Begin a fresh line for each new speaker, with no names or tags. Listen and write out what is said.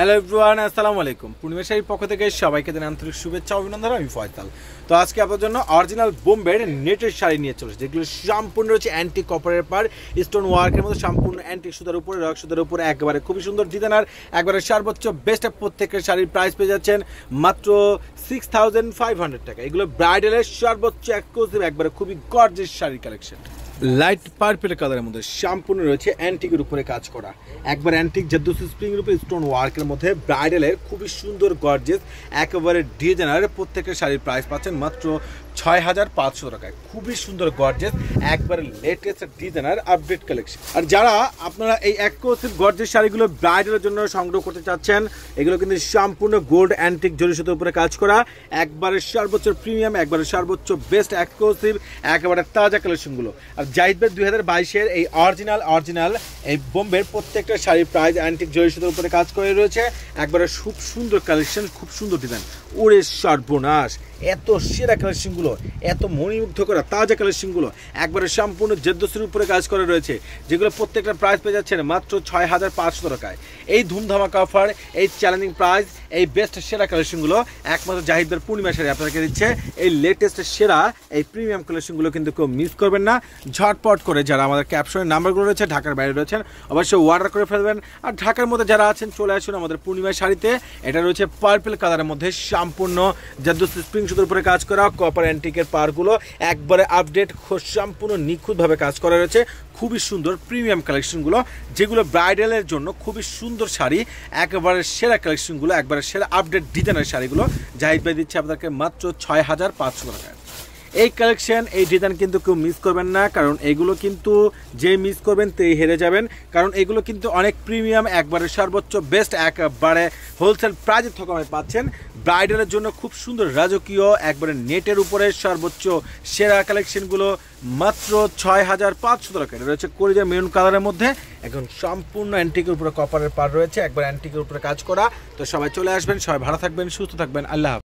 hello everyone আসসালামু আলাইকুম পূর্ণিমা শাড়ির পক্ষ থেকে সবাইকে দেন আন্তরিক শুভেচ্ছা অভিনন্দন আমি ফয়সাল তো আজকে আপনার জন্য অরিজিনাল বোম্বের নেটের শাড়ি নিয়ে চলেছে যেগুলো সম্পূর্ণ রয়েছে অ্যান্টি কপারের পার স্টোন ওয়ার্কের মতো সম্পূর্ণ অ্যান্টি সুতার উপরে রক সুতার উপরে একেবারে খুবই সুন্দর ডিজাইনার একবারে সর্বোচ্চ বেস্ট প্রত্যেকের শাড়ির প্রাইস পেয়ে যাচ্ছেন মাত্র সিক্স থাউজেন্ড ফাইভ হান্ড্রেড টাকা এগুলো ব্রাইডালের সর্বোচ্চ এক্সক্লুসিভ একবারে খুবই গর্জের শাড়ির কালেকশন লাইট পার্পেল কালারের মধ্যে সম্পূর্ণ রয়েছে অ্যান্টিকের উপরে কাজ করা একবার অ্যান্টিক জাদুস স্প্রিং রূপে স্টোন ওয়ার্কের মধ্যে ব্রাইডালের খুবই সুন্দর গর্জেস একেবারে ডিজাইনার প্রত্যেকের শাড়ির প্রাইস পাচ্ছেন মাত্র ছয় হাজার পাঁচশো টাকায় খুবই সুন্দর গর্জেস একবারে লেটেস্ট ডিজাইনার আপডেট কালেকশন আর যারা আপনারা এই একসিভ গর্জেস শাড়িগুলো ব্রাইডালের জন্য সংগ্রহ করতে চাচ্ছেন এগুলো কিন্তু সম্পূর্ণ গোল্ড অ্যান্টিক জরিসুতের উপরে কাজ করা একবারে সর্বোচ্চ প্রিমিয়াম একবারে সর্বোচ্চ বেস্ট এক্সক্লুসিভ একেবারে তাজা কালেকশনগুলো আর জাহিদ ভাই দুই হাজার বাইশের এই অরিজিনাল অরিজিনাল এই বোম্বের প্রত্যেকটা শাড়ির প্রাইজ অ্যান্টিক জরি সুতোর উপরে কাজ করে রয়েছে একবারে খুব সুন্দর কালেকশন খুব সুন্দর ডিজাইন ওরে সর্বনাশ এত সেরা কালেকশনগুলো এত মণিমুগ্ধ করা তাজা কালেকশনগুলো একবারে সম্পূর্ণ জেদ্দসির উপরে কাজ করে রয়েছে যেগুলো প্রত্যেকটা প্রাইজ পেয়ে যাচ্ছেন মাত্র ছয় হাজার পাঁচশো টাকায় এই ধুমধামা অফার এই চ্যালেঞ্জিং প্রাইজ এই বেস্ট সেরা কালেকশনগুলো একমাত্র জাহিদার পূর্ণিমা শাড়ি আপনাকে দিচ্ছে এই লেটেস্ট সেরা এই প্রিমিয়াম কালেকশনগুলো কিন্তু কেউ মিস করবেন না ঝটপট করে যারা আমাদের ক্যাপশনের নাম্বারগুলো রয়েছে ঢাকার বাইরে রয়েছে আছেন অবশ্যই অর্ডার করে ফেলবেন আর ঢাকার মধ্যে যারা আছেন চলে আসুন আমাদের পূর্ণিমায় শাড়িতে এটা রয়েছে পার্পেল কালারের মধ্যে সম্পূর্ণ জাদুস স্প্রিং সুতোর উপরে কাজ করা কপার অ্যান্টিকের পারগুলো একবারে আপডেট সম্পূর্ণ নিখুঁতভাবে কাজ করা রয়েছে খুবই সুন্দর প্রিমিয়াম কালেকশনগুলো যেগুলো ব্রাইডালের জন্য খুবই সুন্দর শাড়ি একবারে সেরা কালেকশনগুলো একবারে সেরা আপডেট ডিজাইনের শাড়িগুলো জাহিদ ভাই দিচ্ছে আপনাদেরকে মাত্র ছয় হাজার পাঁচশো টাকায় এই কালেকশন এই ডিজাইন কিন্তু কেউ মিস করবেন না কারণ এগুলো কিন্তু যে মিস করবেন তেই হেরে যাবেন কারণ এগুলো কিন্তু অনেক প্রিমিয়াম একবারে সর্বোচ্চ বেস্ট একবারে হোলসেল প্রাইজের থকামে পাচ্ছেন ব্রাইডালের জন্য খুব সুন্দর রাজকীয় একবারে নেটের উপরে সর্বোচ্চ সেরা কালেকশনগুলো মাত্র ছয় হাজার পাঁচশো টাকা এটা রয়েছে কোরিজার মেরুন কালারের মধ্যে এখন সম্পূর্ণ অ্যান্টিকের উপরে কপারের পার রয়েছে একবার অ্যান্টিকের উপরে কাজ করা তো সবাই চলে আসবেন সবাই ভালো থাকবেন সুস্থ থাকবেন আল্লাহ